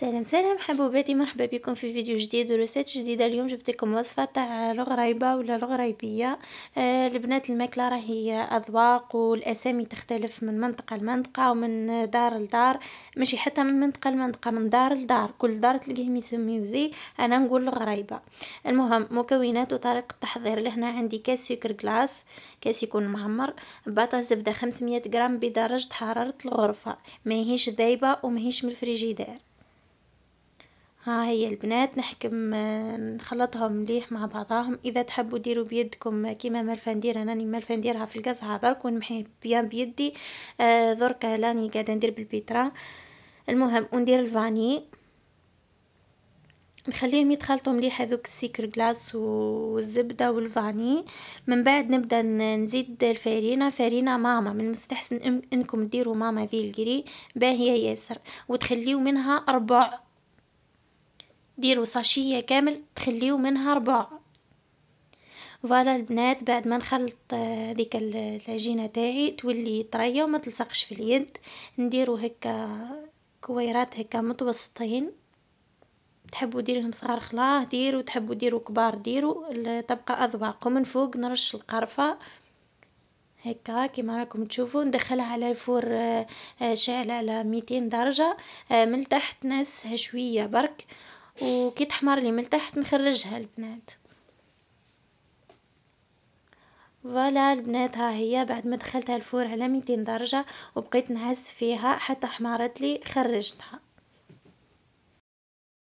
سلام سلام حبوباتي مرحبا بكم في فيديو جديد وروسات جديده اليوم جبت لكم وصفه تاع الغريبه ولا الغريبيه آه، البنات الماكله راهي اذواق والاسامي تختلف من منطقه لمنطقه ومن دار لدار ماشي حتى من منطقه لمنطقه من دار لدار كل دار تلقيهم يسميو زي انا نقول الغريبه المهم مكونات وطريقه التحضير لهنا عندي كاس سكر كلاص كاس يكون معمر بطاطا زبده 500 غرام بدرجه حراره الغرفه ماهيش ذايبه وماهيش من الفريجيدير ها هي البنات نحكم آه، نخلطهم مليح مع بعضاهم اذا تحبوا ديروا بيدكم كيما مالفه ندير راني مالفه نديرها في القصعه برك ونمحي بيان بيدي آه دركا لاني قاعده ندير بالبيترا المهم وندير الفاني نخليهم يتخلطوا مليح هذوك السكر جلاس والزبده والفاني من بعد نبدا نزيد الفارينه فارينه ماما من المستحسن انكم ديروا ماما ذي القري باهيه ياسر وتخليو منها ربع ديروا صاشيه كامل تخليو منها ربع فوالا البنات بعد ما نخلط آه، هذيك العجينه تاعي تولي طريه وما تلصقش في اليد نديرو هكا كويرات هكا متوسطين تحبوا ديرهم صغار خلاه ديروا تحبوا ديروا كبار ديروا تبقى اذواق ومن فوق نرش القرفه هكا كيما راكم تشوفوا ندخلها على الفور آه، آه، شاعل على 200 درجه من تحت نسها شويه برك وكي تحمر لي من تحت نخرجها البنات فوالا البنات ها هي بعد ما دخلتها الفور على 200 درجه وبقيت نهز فيها حتى حمرت لي خرجتها